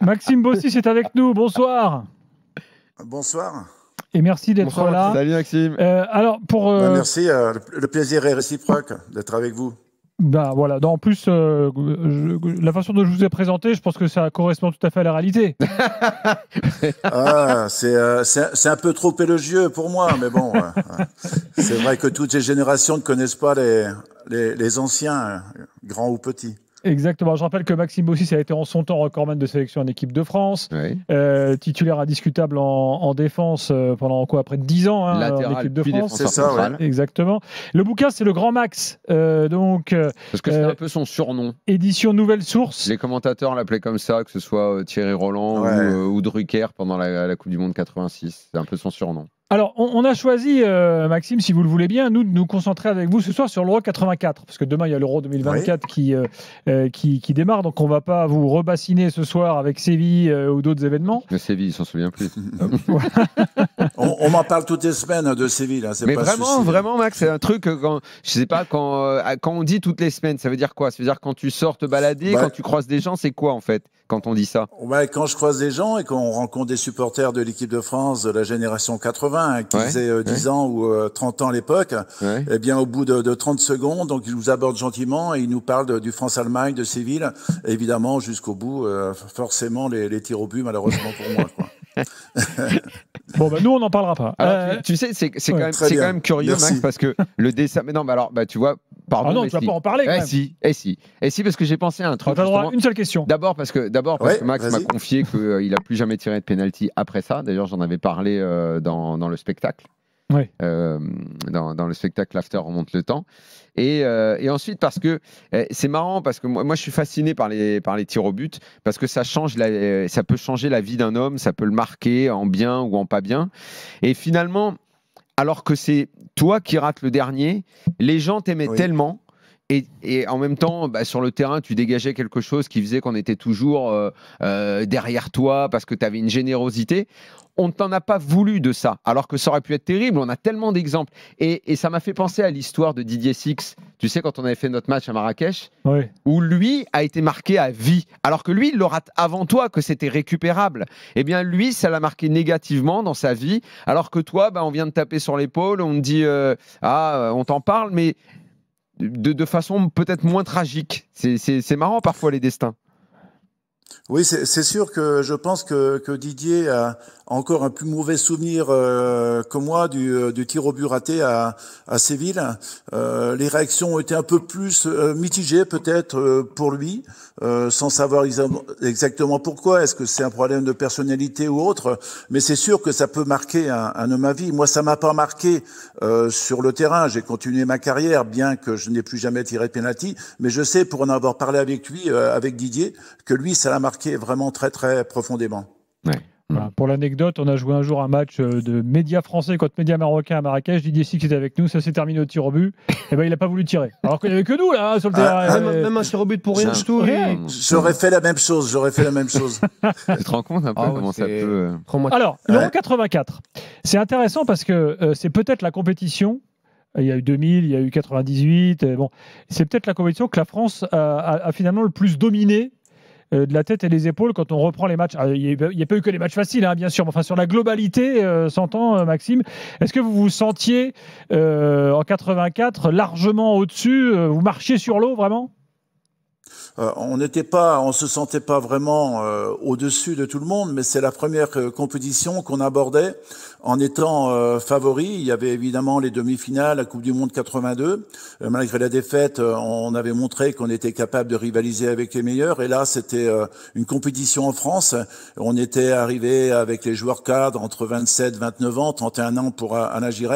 Maxime Bossis est avec nous. Bonsoir. Bonsoir. Et merci d'être là. Salut Maxime. Euh, alors pour, bah, euh, merci, euh, le plaisir est réciproque d'être avec vous. Bah voilà. en plus, la façon dont je vous ai présenté, je pense que ça correspond tout à fait à la réalité. ah, c'est un peu trop élogieux pour moi, mais bon, c'est vrai que toutes les générations ne connaissent pas les, les anciens, grands ou petits. Exactement. Je rappelle que Maxime aussi a été en son temps recordman de sélection en équipe de France, euh, titulaire indiscutable en, en, défense euh, pendant quoi Après de 10 ans hein, en équipe de France. C'est ça, Exactement. Le bouquin, c'est le Grand Max. Euh, donc, Parce que c'est un peu son surnom. Édition Nouvelle Source. Les commentateurs l'appelaient comme ça, que ce soit Thierry Roland ou, Drucker pendant la, la Coupe du Monde 86. C'est un peu son surnom. Alors, on, a choisi, euh, Maxime, si vous le voulez bien, nous de nous concentrer avec vous ce soir sur l'Euro 84, parce que demain, il y a l'Euro 2024 euh, euh, qui, qui, démarre, donc on ne va pas vous rebassiner ce soir avec Séville ou d'autres événements. Mais Séville, il s'en souvient plus. on, on m'en parle toutes les semaines de Séville. Hein, Mais vraiment, hein. vraiment, Max, c'est un truc, quand, je sais pas, quand, on dit toutes les semaines, ça veut dire quoi Ça veut dire quand tu sors te balader, bah, quand tu croises des gens, c'est quoi en fait quand on dit ça ouais, Quand je croise des gens et qu'on rencontre des supporters de l'équipe de France de la génération 80, hein, qui ouais, faisaient 10 euh, ans ou 30 euh, ans à l'époque, eh bien au bout de, 30 secondes, donc ils nous abordent gentiment et ils nous parlent du France-Allemagne, de Séville. Évidemment, jusqu'au bout, euh, forcément, les, les, tirs au but, malheureusement pour moi. bon, bah, nous, on n'en parlera pas. tu, sais, c'est quand, quand, même curieux, Max, parce que le dessin. Mais non, mais alors, bah, tu vois, ah non, tu vas pas en parler. Quand eh si, eh si, eh si, parce que j'ai pensé à un truc. une seule question. D'abord parce que d'abord parce que Max m'a confié qu'il euh, n'a a plus jamais tiré de penalty après ça. D'ailleurs, j'en avais parlé euh, dans, le spectacle. Ouais. Euh, dans, le spectacle After remonte le temps. Et, ensuite parce que eh, c'est marrant parce que moi, moi, je suis fasciné par les par les tirs au but parce que ça change ça peut changer la vie d'un homme, ça peut le marquer en bien ou en pas bien. Et finalement, alors que c'est toi qui rates le dernier, les gens t'aimaient tellement et, en même temps, bah, sur le terrain, tu dégageais quelque chose qui faisait qu'on était toujours euh, euh, derrière toi parce que tu avais une générosité. On ne t'en a pas voulu de ça, alors que ça aurait pu être terrible. On a tellement d'exemples. Et, ça m'a fait penser à l'histoire de Didier Six, tu sais, quand on avait fait notre match à Marrakech, où lui a été marqué à vie, alors que lui, il l'aura avant toi, que c'était récupérable. Eh bien, lui, ça l'a marqué négativement dans sa vie, alors que toi, bah, on vient de taper sur l'épaule, on te dit, euh, ah, on t'en parle, mais de, de façon peut-être moins tragique. C'est marrant parfois les destins. Oui, c'est sûr que je pense que, que, Didier a encore un plus mauvais souvenir euh, que moi du, euh, du, tir au but raté à, à Séville. Euh, les réactions ont été un peu plus euh, mitigées peut-être pour lui, sans savoir exactement pourquoi. Est-ce que c'est un problème de personnalité ou autre Mais c'est sûr que ça peut marquer un, homme à vie. Moi, ça m'a pas marqué sur le terrain. J'ai continué ma carrière, bien que je n'ai plus jamais tiré de penalty. Mais je sais, pour en avoir parlé avec lui, avec Didier, que lui, ça marqué vraiment très très profondément. Bah, mm. Pour l'anecdote, on a joué un jour un match euh, de médias français contre médias marocains à Marrakech. Didier Six était avec nous, ça s'est terminé au tir au but. Et eh ben, il n'a pas voulu tirer. Alors qu'il n'y avait que nous là hein, sur le ah, terrain. Ah, même, un tir au but pour rien, J'aurais fait la même chose. J'aurais fait la même chose. tu te rends compte un peu ah comment ça peut. Euh, Alors, l'Euro 84, c'est intéressant parce que euh, c'est peut-être la compétition il y a eu 2000, il y a eu 98. Bon, c'est peut-être la compétition que la France a, a, finalement le plus dominée euh, de la tête et les épaules quand on reprend les matchs. Ah, il n'y a, pas eu que les matchs faciles, hein, bien sûr, mais enfin sur la globalité, euh, s'entend euh, Maxime. Est-ce que vous vous sentiez en 84 largement au-dessus Vous marchiez sur l'eau vraiment on n'était pas, on se sentait pas vraiment au-dessus de tout le monde, mais c'est la première compétition qu'on abordait en étant euh, favori. Il y avait évidemment les demi-finales, la Coupe du Monde 82. Euh, malgré la défaite, euh, on avait montré qu'on était capable de rivaliser avec les meilleurs. Et là, c'était euh, une compétition en France. On était arrivé avec les joueurs cadres entre 27, 29 ans, 31 ans pour Alain Gires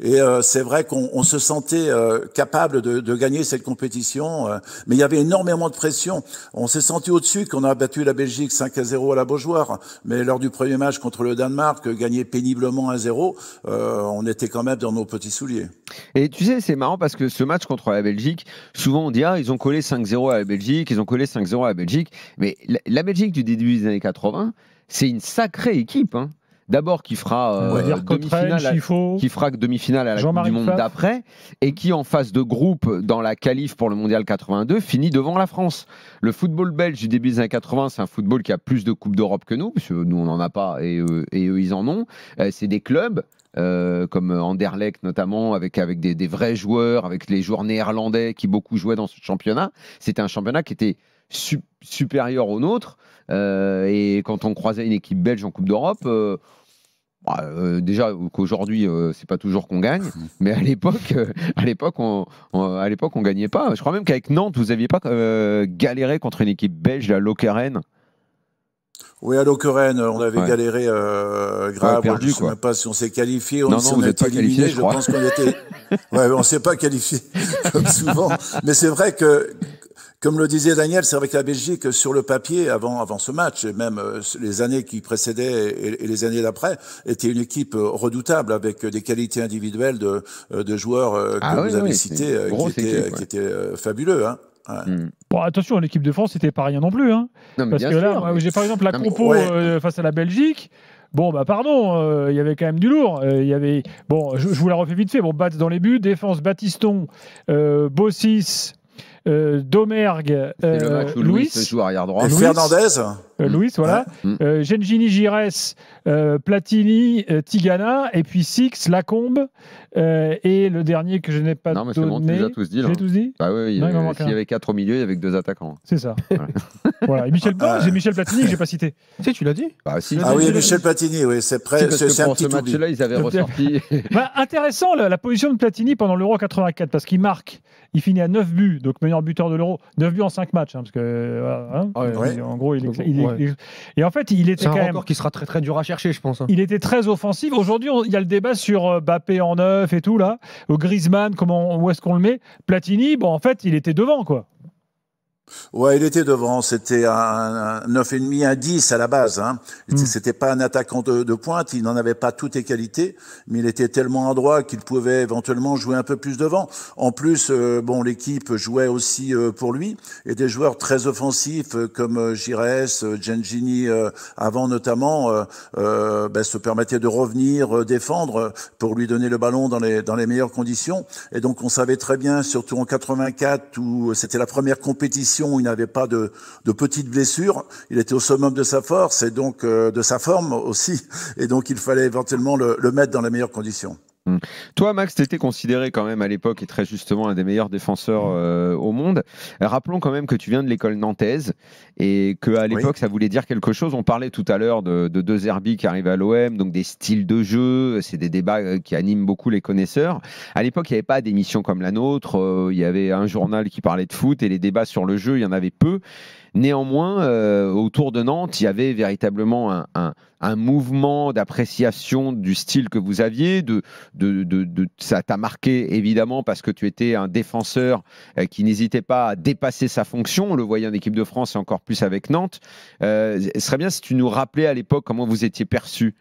Et c'est vrai qu'on se sentait capable de, gagner cette compétition. mais il y avait énormément de pression. On s'est senti au-dessus qu'on a battu la Belgique 5 à 0 à la Beaujoire. Mais lors du premier match contre le Danemark, gagné péniblement moins zéro, euh, on était quand même dans nos petits souliers. Et tu sais, c'est marrant parce que ce match contre la Belgique, souvent on dit ah, ils ont collé 5-0 à la Belgique, ils ont collé 5-0 à la Belgique. Mais la, Belgique du début des années 80, c'est une sacrée équipe. Hein d'abord qui fera euh, demi-finale, qui fera demi-finale à la Coupe du Monde d'après, et qui en phase de groupe dans la qualif pour le Mondial 82 finit devant la France. Le football belge du début des années 80, c'est un football qui a plus de coupes d'Europe que nous, parce que nous on n'en a pas et, euh, eux, ils en ont. Euh, c'est des clubs. comme Anderlecht notamment, avec, avec des vrais joueurs, avec les joueurs néerlandais qui beaucoup jouaient dans ce championnat. C'était un championnat qui était supérieur au nôtre. Euh, et quand on croisait une équipe belge en Coupe d'Europe, euh, bah, euh déjà qu'aujourd'hui euh, c'est pas toujours qu'on gagne, mais à l'époque, à l'époque, on, ne à l'époque, on gagnait pas. Je crois même qu'avec Nantes, vous aviez pas galéré contre une équipe belge, la Lokeren. Oui, à Lokeren, on avait galéré euh, grave. Hein, perdu, je ne sais même pas si on s'est qualifié. non, non, on pas éliminé. Je, je pense qu'on était. ouais, on s'est pas qualifié comme souvent. Mais c'est vrai que comme le disait Daniel, c'est avec la Belgique sur le papier, avant, avant ce match, et même euh, les années qui précédaient et, les années d'après, était une équipe euh, redoutable avec des qualités individuelles de, euh, joueurs ah que vous avez cités qui étaient, fabuleux. attention, l'équipe de France, n'était pas rien non plus. Hein. Parce que là, j'ai par exemple la compo face à la Belgique. Bon, bah pardon, il y avait quand même du lourd. Il y avait, bon, je, vous la refais vite fait. Bon, dans les buts, défense Batiston, Bossis, euh, Domergue. Euh, Louis, arrière droit. Fernandez. Luis euh, Louis, mmh. voilà. Mmh. Mmh. Gengini Gires, Platini, Tigana, et puis Six, Lacombe, et le dernier que je n'ai pas non, mais donné. Bon, tous dit. J'ai tout dit Bah oui, il, y avait quatre au milieu, il y avait deux attaquants. C'est ça. Voilà. Et Michel, ah, j'ai Michel Platini j'ai pas cité. Si, tu l'as dit. Bah, ah oui, Michel Platini, oui, c'est prêt. c'est un ce match-là, ils avaient ressorti. Bah, intéressant la, position de Platini pendant l'Euro 84 parce qu'il marque, il finit à 9 buts, donc meilleur buteur de l'Euro. 9 buts en 5 matchs, hein, parce que. Hein, En gros, il, est, Et en fait, il était. un quand record même, qui sera très, très dur à chercher, je pense. Hein. Il était très offensif. Aujourd'hui, il y a le débat sur euh, Bappé en 9 et tout, là. au euh, Griezmann, comment, où est-ce qu'on le met Platini, bon, en fait, il était devant, quoi. Ouais, il était devant. C'était un, neuf et demi, un 10 à la base. Hein. n'était hmm. C'était pas un attaquant de, pointe. Il n'en avait pas toutes les qualités, mais il était tellement adroit qu'il pouvait éventuellement jouer un peu plus devant. En plus, euh, bon, l'équipe jouait aussi euh, pour lui et des joueurs très offensifs euh, comme Gires, Gengini avant notamment ben, se permettaient de revenir défendre pour lui donner le ballon dans les dans les meilleures conditions. Et donc on savait très bien, surtout en 84 où c'était la première compétition où il n'avait pas de, petites blessures. Il était au summum de sa force et donc euh, de sa forme aussi. Et donc il fallait éventuellement le mettre dans les meilleures conditions. Hum. Toi, Max, tu étais considéré quand même à l'époque et très justement un des meilleurs défenseurs hum. euh, au monde. Rappelons quand même que tu viens de l'école nantaise et qu'à l'époque, ça voulait dire quelque chose. On parlait tout à l'heure de, de deux Herbie qui arrive à l'OM, donc des styles de jeu. C'est des débats euh, qui animent beaucoup les connaisseurs. À l'époque, il n'y avait pas d'émission comme la nôtre. Euh, il y avait un journal qui parlait de foot et les débats sur le jeu, il y en avait peu. Néanmoins, autour de Nantes, il y avait véritablement un, un mouvement d'appréciation du style que vous aviez, de, de, ça t'a marqué évidemment parce que tu étais un défenseur euh, qui n'hésitait pas à dépasser sa fonction. le voyant en équipe de France et encore plus avec Nantes. Euh, ce serait bien si tu nous rappelais à l'époque comment vous étiez perçu.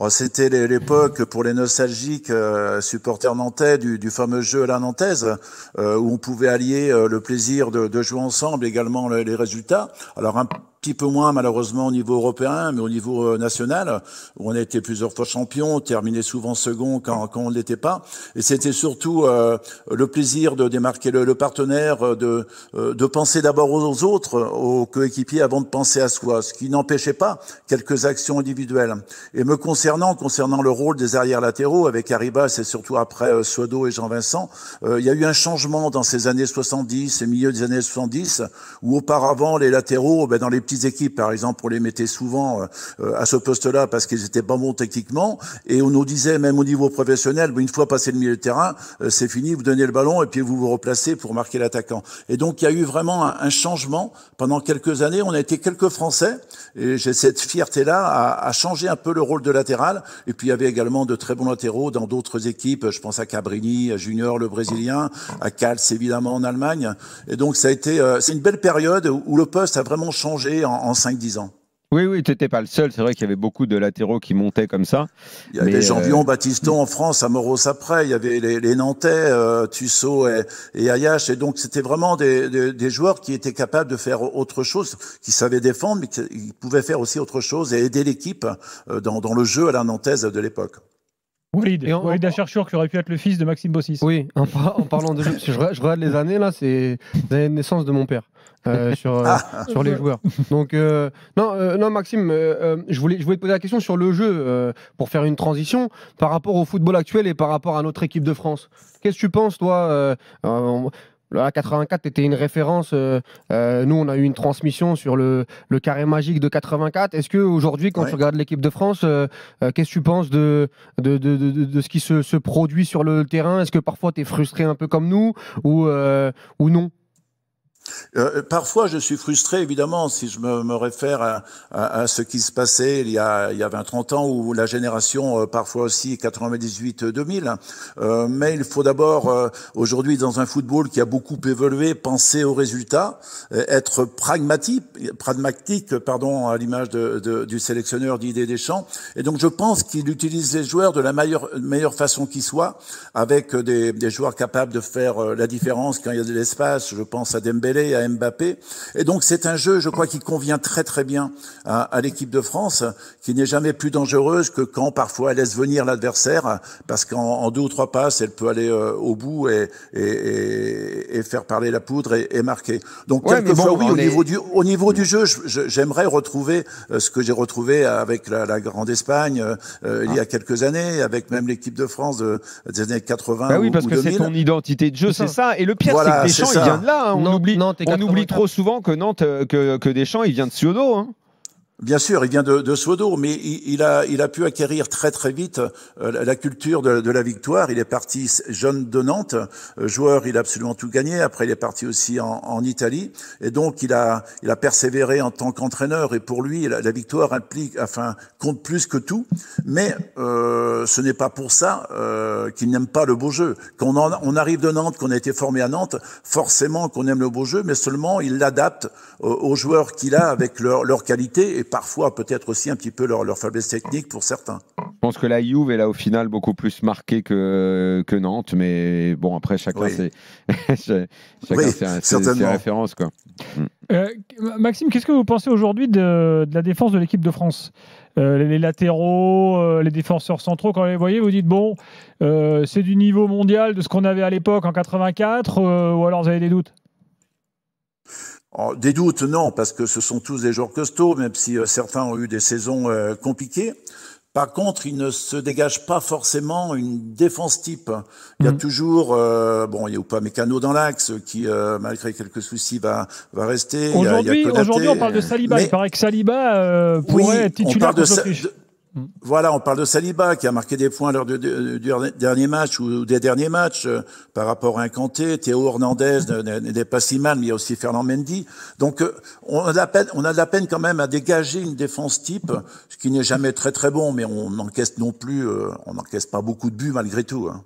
Oh, c'était l'époque pour les nostalgiques euh, supporters nantais du, fameux jeu à la nantaise où on pouvait allier le plaisir de, jouer ensemble également les, résultats. Alors un petit peu moins malheureusement au niveau européen, mais au niveau euh, national, où on a été plusieurs fois champion, terminé souvent second quand, quand on ne l'était pas. Et c'était surtout euh, le plaisir de démarquer le, le partenaire, euh, de, de penser d'abord aux autres, aux coéquipiers, avant de penser à soi, ce qui n'empêchait pas quelques actions individuelles. Et me concernant, concernant le rôle des arrières latéraux, avec Arriba, et surtout après Sodo et Jean-Vincent, il y a eu un changement dans ces années 70, et milieu des années 70, où auparavant les latéraux, eh ben, dans les petites équipes, par exemple, on les mettait souvent euh, euh, à ce poste-là parce qu'ils étaient pas bons techniquement. Et on nous disait, même au niveau professionnel, une fois passé le milieu de terrain, euh, c'est fini, vous donnez le ballon et puis vous vous replacez pour marquer l'attaquant. Et donc, il y a eu vraiment un, changement. Pendant quelques années, on a été quelques Français, et j'ai cette fierté-là à, à, changer un peu le rôle de latéral. Et puis, il y avait également de très bons latéraux dans d'autres équipes. Je pense à Cabrini, à Junior, le Brésilien, à Kals, évidemment, en Allemagne. Et donc, ça a été, c'est une belle période où le poste a vraiment changé en, 5-10 ans. Oui, oui, tu n'étais pas le seul. C'est vrai qu'il y avait beaucoup de latéraux qui montaient comme ça. Il y avait Jean-Vion, euh, Baptiston en France, Amoros après. Il y avait les, Nantais, euh, Tussaud et, et Ayash. Et donc, c'était vraiment des, joueurs qui étaient capables de faire autre chose, qui savaient défendre, mais qui pouvaient faire aussi autre chose et aider l'équipe euh, dans, le jeu à la nantaise de l'époque. Walid, en, Walid qui aurait pu être le fils de Maxime Bossis. Oui, en, parlant de lui, je, regarde les années, là, c'est la naissance de mon père. Euh, sur, euh, ah. sur les joueurs. Donc, euh, non, non, Maxime, je, voulais, je voulais te poser la question sur le jeu pour faire une transition par rapport au football actuel et par rapport à notre équipe de France. Qu'est-ce que tu penses, toi la 84 était une référence. nous, on a eu une transmission sur le, carré magique de 84. Est-ce que aujourd'hui, quand on tu regardes l'équipe de France, qu'est-ce que tu penses de, de, ce qui se, se, produit sur le terrain Est-ce que parfois tu es frustré un peu comme nous ou, ou non euh, parfois, je suis frustré, évidemment, si je me, me réfère à, à, à, ce qui se passait il y a, il y a 20-30 ans, ou la génération, euh, parfois aussi 98-2000. Euh, mais il faut d'abord, aujourd'hui, dans un football qui a beaucoup évolué, penser aux résultats, être pragmatique, pragmatique pardon, à l'image de, du sélectionneur des Deschamps. Et donc, je pense qu'il utilise les joueurs de la meilleure, meilleure façon qui soit, avec des, des joueurs capables de faire la différence quand il y a de l'espace. Je pense à Dembélé, à Mbappé. Et donc c'est un jeu, je crois, qui convient très très bien à, à l'équipe de France, qui n'est jamais plus dangereuse que quand parfois elle laisse venir l'adversaire, parce qu'en deux ou trois passes, elle peut aller euh, au bout et, et, et, et, faire parler la poudre et, marquer. Donc quelquefois, oui, au, niveau du, au niveau du jeu, j'aimerais retrouver euh, ce que j'ai retrouvé avec la, la Grande Espagne euh, il y a ah. quelques années, avec même l'équipe de France de, des années 80. Bah oui, parce que c'est ton identité de jeu, c'est ça. Et le pire, c'est que les il vient de là. Hein, on oublie. On oublie trop souvent que Nantes, euh, que, que Deschamps, il vient de Siodo. Hein. Bien sûr, il vient de, de mais il, a, il, a, pu acquérir très très vite euh, la culture de, de, la victoire. Il est parti jeune de Nantes, euh, joueur, il a absolument tout gagné. Après, il est parti aussi en, en Italie, et donc il a, il a persévéré en tant qu'entraîneur. Et pour lui, la, victoire implique, enfin, compte plus que tout. Mais euh, ce n'est pas pour ça euh, qu'il n'aime pas le beau jeu. Quand on, arrive de Nantes, qu'on a été formé à Nantes, forcément qu'on aime le beau jeu, mais seulement il l'adapte euh, aux, joueurs qu'il a avec leur, leur qualité parfois peut-être aussi un petit peu leur, faiblesse technique pour certains. Je pense que la Juve est là au final beaucoup plus marquée que, que Nantes, mais bon, après, chacun, oui. ses, références. Euh, Maxime, qu'est-ce que vous pensez aujourd'hui de, la défense de l'équipe de France euh, les, latéraux, euh, les défenseurs centraux, quand vous les voyez, vous dites bon, c'est du niveau mondial de ce qu'on avait à l'époque en 84, ou alors vous avez des doutes Oh, des doutes, non, parce que ce sont tous des joueurs costauds, même si euh, certains ont eu des saisons euh, compliquées. Par contre, il ne se dégage pas forcément une défense type. Il y a mmh. toujours, euh, bon, il y a ou pas Mécano dans l'axe qui, malgré quelques soucis, va va rester. Aujourd'hui, aujourd'hui, on parle de Saliba. il paraît que Saliba pourrait être titulaire. Voilà, on parle de Saliba qui a marqué des points lors du, dernier match ou des derniers matchs euh, par rapport à un Kanté. Théo Hernandez n'est pas si mal, mais il y a aussi Fernand Mendy. Donc euh, on, a de la peine, quand même à dégager une défense type, ce qui n'est jamais très très bon, mais on n'encaisse non plus, euh, on n'encaisse pas beaucoup de buts malgré tout. Hein.